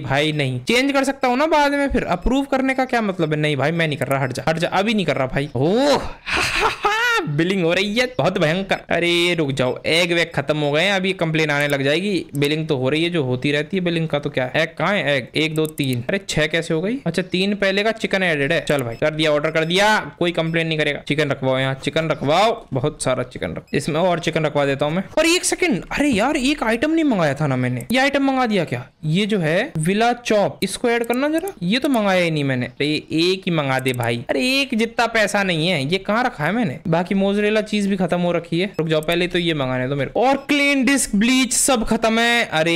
भाई नहीं चेंज कर सकता हूँ ना बाद में फिर अप्रूव करने का क्या मतलब है नहीं भाई मैं नहीं कर रहा हट जा हट जा अभी नहीं कर रहा भाई ओह बिलिंग हो रही है बहुत भयंकर अरे रुक जाओ एग वेग खत्म हो गए अभी कंप्लेन आने लग जाएगी बिलिंग तो हो रही है जो होती रहती है बिलिंग का तो क्या एग कहा है एग एक दो तीन अरे छह कैसे हो गई अच्छा तीन पहले का चिकन एडेड है चल भाई कर दिया ऑर्डर कर दिया कोई कंप्लेन नहीं करेगा चिकन रखवाओ यहाँ चिकन रखवाओ बहुत सारा चिकन रख इसमें और चिकन रखवा देता हूँ मैं और एक सेकंड अरे यार एक आइटम नहीं मंगाया था ना मैंने ये आइटम मंगा दिया क्या ये जो है विला चौप इसको ऐड करना जरा ये तो मंगाया ही नहीं मैंने अरे एक ही मंगा दे भाई अरे एक जितना पैसा नहीं है ये कहाँ रखा है मैंने बाकी बाकी मोजरेला चीज भी खत्म हो रखी है रुक जाओ पहले तो ये मंगाने दो मेरे और क्लीन डिस्क ब्लीच सब खत्म है अरे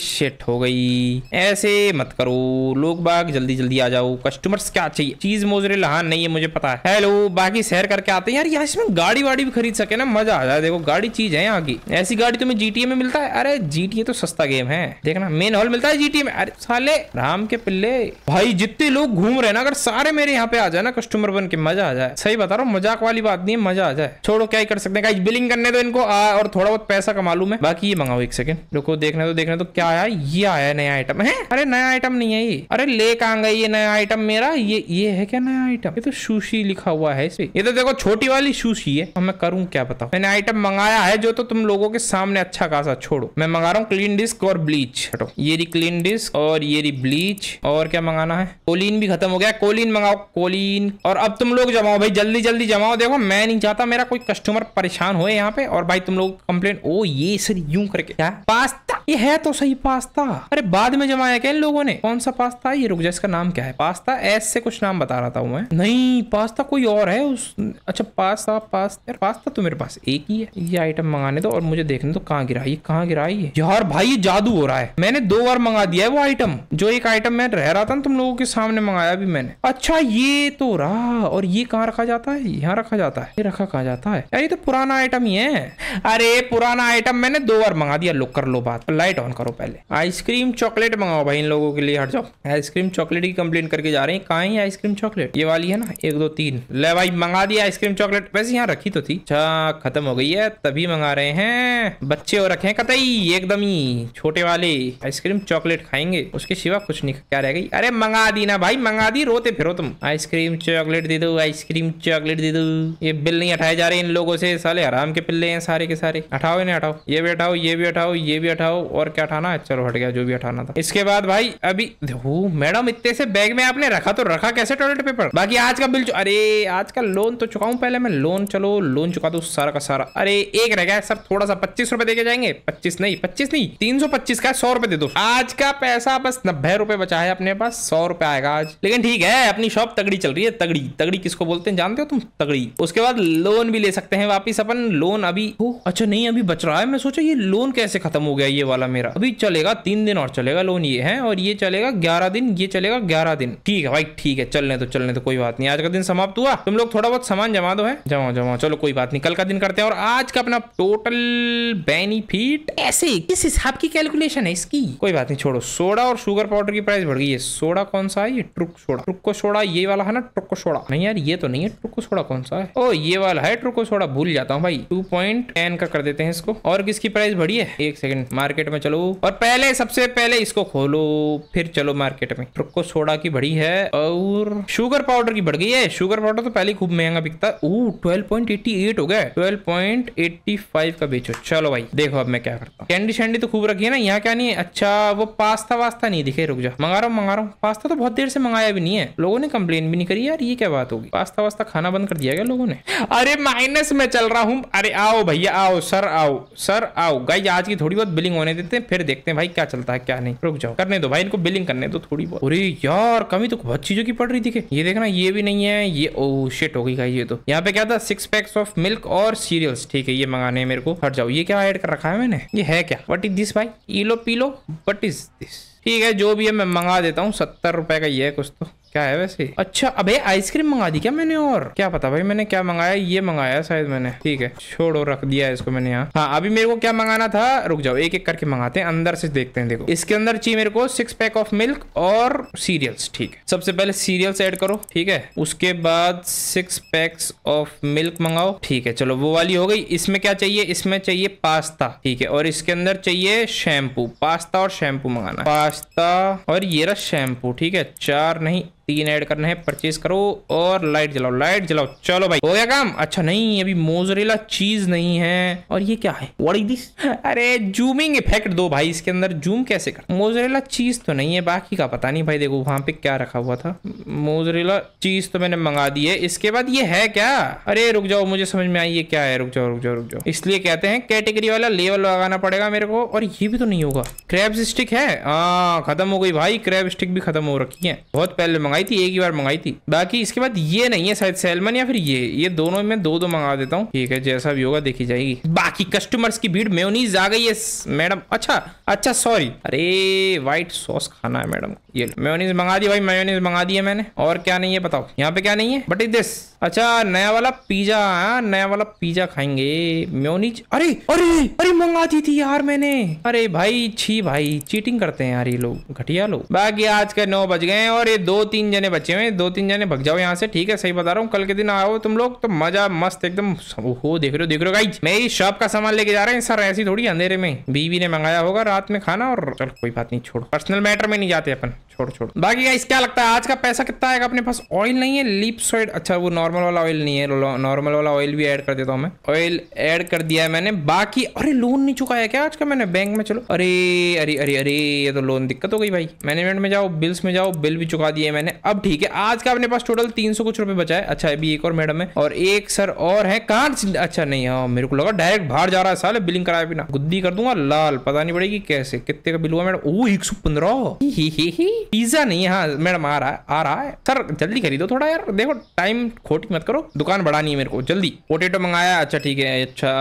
शिट हो गई ऐसे मत करो लोग बाग जल्दी जल्दी आ जाओ कस्टमर्स क्या चाहिए चीज मोजरेला हाँ नहीं है मुझे पता है हेलो बाकी सैर करके आते हैं यार यहाँ इसमें गाड़ी वाड़ी भी खरीद सके ना मजा आ जाए देखो गाड़ी चीज है यहाँ की ऐसी गाड़ी तुम्हें जीटीए में मिलता है अरे जीटीए तो सस्ता गेम है देखना मेन हॉल मिलता है जीटीए में अरे साले राम के पिल्ले भाई जितने लोग घूम रहे ना अगर सारे मेरे यहाँ पे आ जाए ना कस्टमर बन के मजा आ जाए सही बता रहा हूँ मजाक वाली बात नहीं मजा आ जाए छोड़ो क्या ही कर सकते हैं बिलिंग करने तो इनको आ, और थोड़ा बहुत पैसा कमा लू मैं बाकी ये मंगाऊ एक सेकंड रुको देखने तो देखने तो क्या आया ये आया नया आइटम है अरे नया आइटम नहीं है ये अरे ले कहा गई ये नया आइटम मेरा ये ये है क्या नया आइटम ये तो सुशी लिखा हुआ है इसे ये तो देखो छोटी वाली सुशी है अब मैं करूँ क्या बताऊँ मैंने आइटम मंगाया है जो तो तुम लोगों के सामने अच्छा खासा छोड़ो मैं मंगा रहा हूँ क्लीन डिस्क और ब्लीच हटो ये क्लीन डिस्क और ये ब्लीच और क्या मंगाना है कोलिन भी खत्म हो गया कोलिन मंगाओ कोलिन और अब तुम लोग जमाओ भाई जल्दी जल्दी जमाओ देखो मैं नहीं चाहता मेरा कोई कस्टमर परेशान हो यहाँ पे और भाई तुम लोग कंप्लेन ओ ये सर यूं करके क्या पास्ता ये है तो सही पास्ता अरे बाद में जमाया क्या इन लोगों ने कौन सा पास्ता ये रुक जाए इसका नाम क्या है पास्ता एस से कुछ नाम बता रहा था मैं नहीं पास्ता कोई और है उस अच्छा पास्ता पास्ता पास्ता तो मेरे पास एक ही है ये आइटम मंगाने दो और मुझे देखने दो कहाँ गिरा ये कहाँ गिरा ये यार भाई ये जादू हो रहा है मैंने दो बार मंगा दिया है वो आइटम जो एक आइटम मैं रह रहा था तुम लोगों के सामने मंगाया भी मैंने अच्छा ये तो रहा और ये कहाँ रखा जाता है यहाँ रखा जाता है ये रखा कहा जाता है यार ये तो पुराना आइटम ही है अरे पुराना आइटम मैंने दो बार मंगा दिया लुक कर लो बात लाइट ऑन करो पहले आइसक्रीम चॉकलेट मंगाओ भाई इन लोगों के लिए हट जाओ आइसक्रीम चॉकलेट की कंप्लेन करके जा रहे हैं कहा है आइसक्रीम चॉकलेट ये वाली है ना एक दो तीन ले भाई मंगा दिया आइसक्रीम चॉकलेट वैसे यहाँ रखी तो थी अच्छा खत्म हो गई है तभी मंगा रहे हैं बच्चे और रखे कतई एकदम ही छोटे वाले आइसक्रीम चॉकलेट खाएंगे उसके सिवा कुछ नहीं क्या रह गई अरे मंगा दी ना भाई मंगा दी रोते फिरो तुम आइसक्रीम चॉकलेट दे दो आइसक्रीम चॉकलेट दे दो ये बिल नहीं हटाए जा रहे इन लोगों से साले आराम के पिल्ले हैं सारे के सारे हटाओ इन्हें हटाओ ये भी हटाओ ये भी हटाओ ये भी हटाओ और क्या हटाना है चलो हट गया जो भी हटाना था इसके बाद भाई अभी मैडम इतने से बैग में आपने रखा तो रखा कैसे टॉयलेट पेपर बाकी आज का बिल अरे आज का लोन तो चुकाऊ पहले मैं लोन चलो लोन चुका दू सारा का सारा अरे एक रह गया सर थोड़ा सा पच्चीस रुपए देके जाएंगे पच्चीस नहीं पच्चीस नहीं तीन सौ पच्चीस का सौ रुपए दे दो आज का पैसा बस नब्बे रुपए बचा है अपने पास सौ रुपए आएगा आज लेकिन ठीक है अपनी शॉप तगड़ी चल रही है तगड़ी तगड़ी किसको बोलते हैं जानते हो तुम तगड़ी उसके बाद लोन भी ले सकते हैं वापिस अपन लोन अभी ओ, अच्छा नहीं अभी बच रहा है मैं सोचा ये लोन कैसे खत्म हो गया ये वाला मेरा अभी चलेगा तीन दिन और चलेगा लोन ये है और ये चलेगा ग्यारह दिन ये चलेगा ग्यारह दिन ठीक है भाई ठीक है चलने तो चलने तो कोई बात नहीं आज का दिन समाप्त हुआ तुम लोग थोड़ा बहुत सामान जमा दो है जमा जमा चलो कोई बात नहीं कल का दिन करते हैं और आज का अपना टोटल बेनिफिट ऐसे किस हिसाब की कैलकुलेशन है इसकी कोई बात नहीं छोड़ो सोडा और शुगर पाउडर की प्राइस बढ़ गई है सोडा कौन सा है ये ट्रुक सोडा ट्रुक को सोडा ये वाला है ना ट्रुक को सोडा नहीं यार ये तो नहीं है ट्रुक को सोडा कौन सा है ओ ये वाला है ट्रोको सोडा भूल जाता हूँ भाई टू पॉइंट टेन का कर देते हैं इसको और किसकी प्राइस बढ़ी है एक सेकंड मार्केट में चलो और पहले सबसे पहले इसको खोलो फिर चलो मार्केट में ट्रोको सोडा की बढ़ी है और शुगर पाउडर की बढ़ गई है शुगर पाउडर तो पहले खूब महंगा बिकता ओ हो गया ट्वेल्व का बेचो चलो भाई देखो अब मैं क्या करता हूँ कैंडी शैंडी तो खूब रखी है ना यहाँ क्या नहीं है अच्छा वो पास्ता वास्ता नहीं दिखे रुक जा मंगा रहा हूँ मंगा रहा हूँ पास्ता तो बहुत देर से मंगाया भी नहीं है लोगों ने कंप्लेन भी नहीं करी यार ये क्या बात होगी पास्ता वास्ता खाना बंद कर दिया गया लोगों ने अरे माइनस में चल रहा हूँ अरे आओ भैया आओ सर आओ सर आओ गाई आज की थोड़ी बहुत बिलिंग होने देते हैं फिर देखते हैं भाई क्या चलता है क्या नहीं रुक जाओ करने दो भाई इनको बिलिंग करने दो थोड़ी बहुत अरे यार कमी तो बहुत चीजों की पड़ रही थी ये देखना ये भी नहीं है ये ओ oh शेट हो गई ये तो यहाँ पे क्या था सिक्स पैक्स ऑफ मिल्क और सीरियल्स ठीक है ये मंगाने मेरे को हट जाओ ये क्या ऐड कर रखा है मैंने ये है क्या वट इज दिस भाई ई लो पी लो वट इज दिस ठीक है जो भी है मैं मंगा देता हूँ सत्तर रुपए का ये है कुछ तो क्या है वैसे अच्छा अबे आइसक्रीम मंगा दी क्या मैंने और क्या पता भाई मैंने क्या मंगाया ये मंगाया शायद मैंने ठीक है छोड़ो रख दिया इसको मैंने यहाँ हाँ अभी मेरे को क्या मंगाना था रुक जाओ एक एक करके मंगाते हैं अंदर से देखते हैं देखो इसके अंदर चाहिए मेरे को सिक्स पैक ऑफ मिल्क और सीरियल्स ठीक है सबसे पहले सीरियल्स एड करो ठीक है उसके बाद सिक्स पैक्स ऑफ मिल्क मंगाओ ठीक है चलो वो वाली हो गई इसमें क्या चाहिए इसमें चाहिए पास्ता ठीक है और इसके अंदर चाहिए शैम्पू पास्ता और शैम्पू मंगाना पास्ता और ये रहा शैम्पू ठीक है चार नहीं तीन ऐड करने हैं परचेज करो और लाइट जलाओ लाइट जलाओ चलो भाई हो गया काम अच्छा नहीं अभी मोजरेला चीज नहीं है और ये क्या है वॉट दिस अरे जूमिंग इफेक्ट दो भाई इसके अंदर जूम कैसे कर मोजरेला चीज तो नहीं है बाकी का पता नहीं भाई देखो वहां पे क्या रखा हुआ था मोजरेला चीज तो मैंने मंगा दी है इसके बाद ये है क्या अरे रुक जाओ मुझे समझ में आई ये क्या है रुक जाओ रुक जाओ रुक जाओ इसलिए कहते हैं कैटेगरी वाला लेवल लगाना पड़ेगा मेरे को और ये भी तो नहीं होगा क्रैब स्टिक है हाँ, खत्म हो गई भाई क्रैब स्टिक भी खत्म हो रखी है बहुत पहले मंगाई मंगाई थी एक ही बार मंगाई थी बाकी इसके बाद ये नहीं है शायद सेलमन या फिर ये ये दोनों में दो दो मंगा देता हूँ ठीक है जैसा भी होगा देखी जाएगी बाकी कस्टमर्स की भीड़ मेयोनीज आ गई है मैडम अच्छा अच्छा सॉरी अरे व्हाइट सॉस खाना है मैडम ये मेयोनीज मंगा दी भाई मेयोनीज मंगा दी है मैंने और क्या नहीं है बताओ यहाँ पे क्या नहीं है बट इज दिस अच्छा नया वाला पिज्जा हाँ, नया वाला पिज्जा खाएंगे मेयोनीज अरे अरे अरे मंगा दी थी यार मैंने अरे भाई छी भाई चीटिंग करते हैं यार ये लोग घटिया लोग बाकी आज के नौ बज गए और ये दो तीन तीन जने बचे हुए दो तीन जने भग जाओ यहाँ से ठीक है सही बता रहा हूँ कल के दिन आओ तुम लोग तो मजा मस्त एकदम हो देख रहे हो देख रहे हो गाइज मेरी शॉप का सामान लेके जा रहे हैं सर ऐसी थोड़ी अंधेरे में बीवी ने मंगाया होगा रात में खाना और चल कोई बात नहीं छोड़ पर्सनल मैटर में नहीं जाते अपन छोड़ छोड़ बाकी गाइस क्या लगता है आज का पैसा कितना आएगा अपने पास ऑयल नहीं है लिपसॉइड अच्छा वो नॉर्मल वाला ऑयल नहीं है नॉर्मल वाला ऑयल भी ऐड कर देता हूँ मैं ऑयल ऐड कर दिया है मैंने बाकी अरे लोन नहीं चुकाया क्या आज का मैंने बैंक में चलो अरे अरे अरे अरे ये तो लोन दिक्कत हो गई भाई मैनेजमेंट में जाओ बिल्स में जाओ बिल भी चुका दिए मैंने मैंने अब ठीक है आज का अपने पास टोटल तीन सौ कुछ रुपए बचा है अच्छा अभी एक और मैडम है और एक सर और है कहाँ अच्छा नहीं हाँ मेरे को लगा डायरेक्ट बाहर जा रहा है साले बिलिंग कराया बिना गुद्दी कर दूंगा लाल पता नहीं पड़ेगी कैसे कितने का बिल हुआ मैडम ओ एक सौ पंद्रह पिज्जा नहीं है हाँ मैडम आ रहा है आ रहा है सर जल्दी खरीदो थोड़ा यार देखो टाइम खोटी मत करो दुकान बढ़ानी है मेरे को जल्दी पोटेटो मंगाया अच्छा ठीक है अच्छा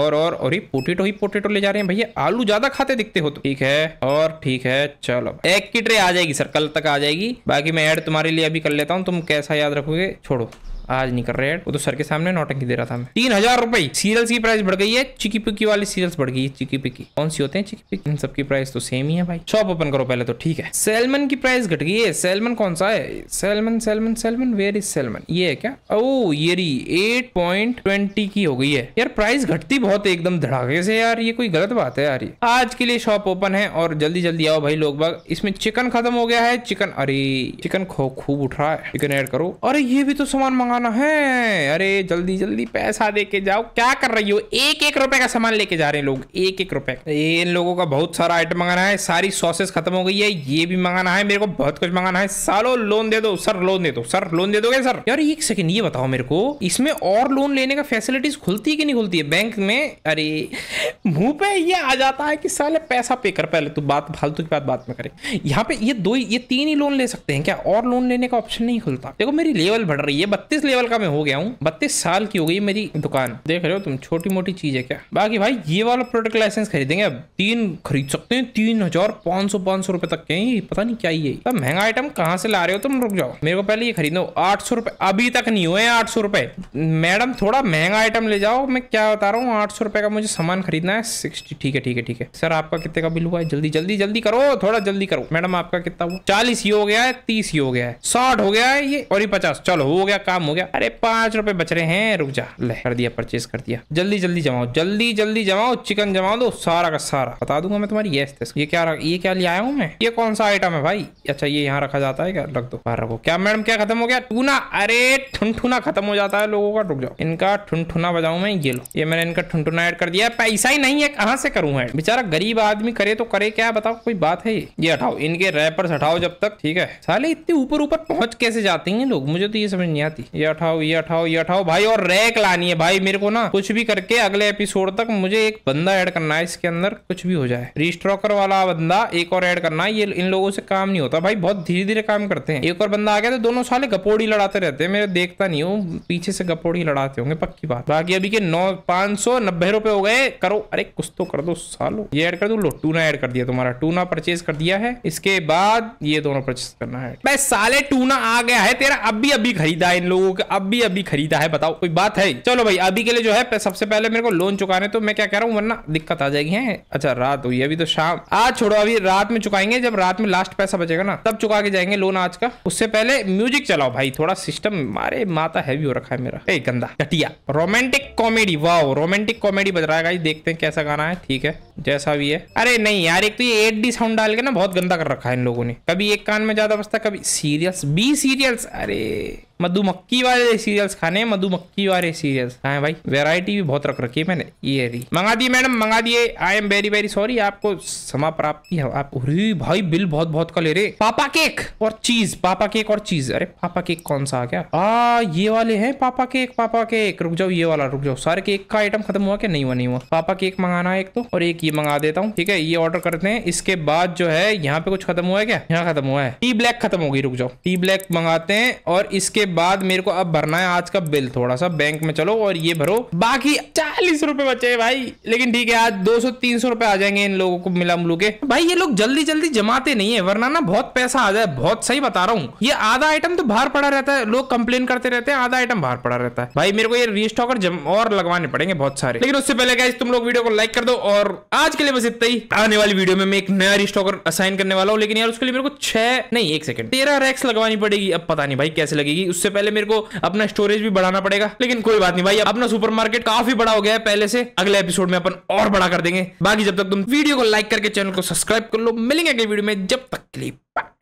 और और और ये पोटेटो ही पोटेटो ले जा रहे हैं भैया आलू ज्यादा खाते दिखते हो तो ठीक है और ठीक है चलो एक की ट्रे आ जाएगी सर कल तक आ जाएगी बाकी मैं ऐड तुम्हारे लिए अभी कर लेता हूँ तुम कैसा याद रखोगे छोड़ो आज निकल रहे हैं वो तो सर के सामने नौटंकी दे रहा था मैं तीन हजार रुपए सीरियल्स की प्राइस बढ़ गई है चिकी पिकी वाली सीरियल्स बढ़ गई है चिकी पिकी कौन सी होते हैं चिकी पिकी इन सबकी प्राइस तो सेम ही है भाई शॉप ओपन करो पहले तो ठीक है सेलमन की प्राइस घट गई है सेलमन कौन सा है salmon salmon salmon where is salmon ये है क्या ओ oh, ये एट पॉइंट ट्वेंटी की हो गई है यार प्राइस घटती बहुत एकदम धड़ाके से यार ये कोई गलत बात है यार ये आज के लिए शॉप ओपन है और जल्दी जल्दी आओ भाई लोग इसमें चिकन खत्म हो गया है चिकन अरे चिकन खूब उठ रहा है चिकन ऐड करो अरे ये भी तो सामान मंगा जाना है अरे जल्दी जल्दी पैसा दे के जाओ क्या कर रही हो एक एक रुपए का सामान लेके जा रहे हैं लोग एक एक रुपए इन लोगों का बहुत सारा आइटम मंगाना है सारी सॉसेस खत्म हो गई है ये भी मंगाना है मेरे को बहुत कुछ मंगाना है सालो लोन दे दो सर लोन दे दो सर लोन दे दोगे सर यार एक सेकंड ये बताओ मेरे को इसमें और लोन लेने का फैसिलिटीज खुलती है कि नहीं खुलती है बैंक में अरे मुंह पे ये आ जाता है कि साले पैसा पे कर पहले तू बात फालतू की बात बात में करे यहाँ पे ये दो ये तीन ही लोन ले सकते हैं क्या और लोन लेने का ऑप्शन नहीं खुलता देखो मेरी लेवल बढ़ रही है बत्तीस लेवल का मैं हो गया हूँ बत्तीस साल की हो गई मेरी दुकान देख रहे हो तुम छोटी मोटी चीज है क्या बाकी भाई ये वाला प्रोडक्ट लाइसेंस खरीदेंगे अब तीन खरीद सकते हैं तीन हजार पाँच सौ पाँच सौ रुपए तक के पता नहीं क्या ये महंगा आइटम कहाँ से ला रहे हो तुम रुक जाओ मेरे को पहले ये खरीदो आठ सौ रुपए अभी तक नहीं हुए आठ सौ रुपए मैडम थोड़ा महंगा आइटम ले जाओ मैं क्या बता रहा हूँ आठ सौ रुपए का मुझे सामान खरीदना है सिक्सटी ठीक है ठीक है ठीक है सर आपका कितने का बिल हुआ है जल्दी जल्दी जल्दी करो थोड़ा जल्दी करो मैडम आपका कितना हुआ चालीस ही हो गया है तीस ही हो गया है साठ हो गया है ये और ये पचास चलो हो गया काम हो गया अरे पांच रुपए बच रहे हैं रुक जा ले कर दिया परचेज कर दिया जल्दी जल्दी जमाओ जल्दी जल्दी जमाओ चिकन जमा दो सारा का सारा बता दूंगा मैं तुम्हारी यस ये क्या ये क्या लिया हूँ मैं ये कौन सा आइटम है भाई अच्छा ये यहाँ रखा जाता है क्या रख दो बाहर रखो क्या मैडम क्या खत्म हो गया टूना अरे ठुनठुना खत्म हो जाता है लोगों का रुक जाओ इनका ठुनठुना बजाऊ मैं ये लो ये मैंने इनका ठुनठुना ऐड कर दिया पैसा ही नहीं है कहाँ से करूँ ऐड बेचारा गरीब आदमी करे तो करे क्या बताओ कोई बात है ये हटाओ इनके रैपर्स हटाओ जब तक ठीक है साले इतने ऊपर ऊपर पहुंच कैसे जाते हैं लोग मुझे तो ये समझ नहीं आती ये उठाओ ये उठाओ ये उठाओ भाई और रैक लानी है भाई मेरे को ना कुछ भी करके अगले एपिसोड तक मुझे एक बंदा ऐड करना है इसके अंदर कुछ भी हो जाए रिस्ट्रॉकर वाला बंदा एक और ऐड करना है ये इन लोगों से काम नहीं होता भाई बहुत धीरे धीरे काम करते हैं एक और बंदा आ गया तो दोनों साले गपोड़ी लड़ाते रहते हैं मेरे देखता नहीं हूँ पीछे से गपोड़ी लड़ाते होंगे पक्की बात बाकी अभी के नौ पांच सौ नब्बे रुपए हो गए करो अरे कुछ तो कर दो सालो ये ऐड कर दो लो टूना ऐड कर दिया तुम्हारा टूना परचेज कर दिया है इसके बाद ये दोनों परचेज करना है साले टूना आ गया है तेरा अभी अभी खरीदा इन लोगों क्योंकि अब भी अभी खरीदा है बताओ कोई बात है चलो भाई अभी के लिए जो है सबसे पहले मेरे को लोन चुकाने तो मैं क्या कह रहा हूँ वरना दिक्कत आ जाएगी है अच्छा रात हुई अभी तो शाम आज छोड़ो अभी रात में चुकाएंगे जब रात में लास्ट पैसा बचेगा ना तब चुका के जाएंगे लोन आज का उससे पहले म्यूजिक चलाओ भाई थोड़ा सिस्टम मारे माता हैवी हो रखा है मेरा एक गंदा घटिया romantic comedy wow romantic comedy बज रहा है देखते हैं कैसा गाना है ठीक है जैसा भी है अरे नहीं यार एक तो ये एट डी साउंड डाल के ना बहुत गंदा कर रखा है इन लोगों ने कभी एक कान में ज्यादा बसता कभी सीरियल्स बी सीरियल्स अरे मधुमक्खी वाले सीरियल्स खाने मधुमक्खी वाले सीरियल्स खाए भाई वेरायटी भी बहुत रख रखी है मैंने ये रही मंगा दिए मैडम मंगा दिए I am very very sorry आपको समा प्राप्ति है आप भाई बिल बहुत बहुत का ले रहे पापा केक और चीज पापा केक और चीज अरे पापा केक कौन सा आ गया आ ये वाले हैं पापा केक पापा केक रुक जाओ ये वाला रुक जाओ सारे केक का आइटम खत्म हुआ क्या नहीं हुआ नहीं हुआ पापा केक मंगाना है एक तो और एक ये मंगा देता हूँ ठीक है ये ऑर्डर करते हैं इसके बाद जो है यहाँ पे कुछ खत्म हुआ है क्या यहाँ खत्म हुआ है टी ब्लैक खत्म हो गई रुक जाओ टी ब्लैक मंगाते हैं और इसके बाद मेरे को अब भरना है आज का बिल थोड़ा सा बैंक में चलो और ये भरो बाकी चालीस रुपए बचे है भाई लेकिन ठीक है आज दो सौ तीन सौ रुपए आ जाएंगे इन लोगों को मिला मुलू के भाई ये लोग जल्दी जल्दी जमाते नहीं है वरना ना बहुत पैसा आ जाए बहुत सही बता रहा हूँ ये आधा आइटम तो बाहर पड़ा रहता है लोग कंप्लेन करते रहते हैं आधा आइटम बाहर पड़ा रहता है भाई मेरे को ये रिस्टॉकर और लगवाने पड़ेंगे बहुत सारे लेकिन उससे पहले क्या तुम लोग वीडियो को लाइक कर दो और आज के लिए बस इतना ही आने वाली वीडियो में मैं एक नया रिस्टॉकर असाइन करने वाला हूँ लेकिन यार उसके लिए मेरे को छह नहीं एक सेकंड तेरह रैक्स लगवानी पड़ेगी अब पता नहीं भाई कैसे लगेगी उससे पहले मेरे को अपना स्टोरेज भी बढ़ाना पड़ेगा लेकिन कोई बात नहीं भाई अपना सुपर मार्केट काफी बड़ा हो गया है पहले से अगले एपिसोड में अपन और बड़ा कर देंगे बाकी जब तक तुम वीडियो को लाइक करके चैनल को सब्सक्राइब कर लो मिलेंगे अगले वीडियो में जब तक क्लिप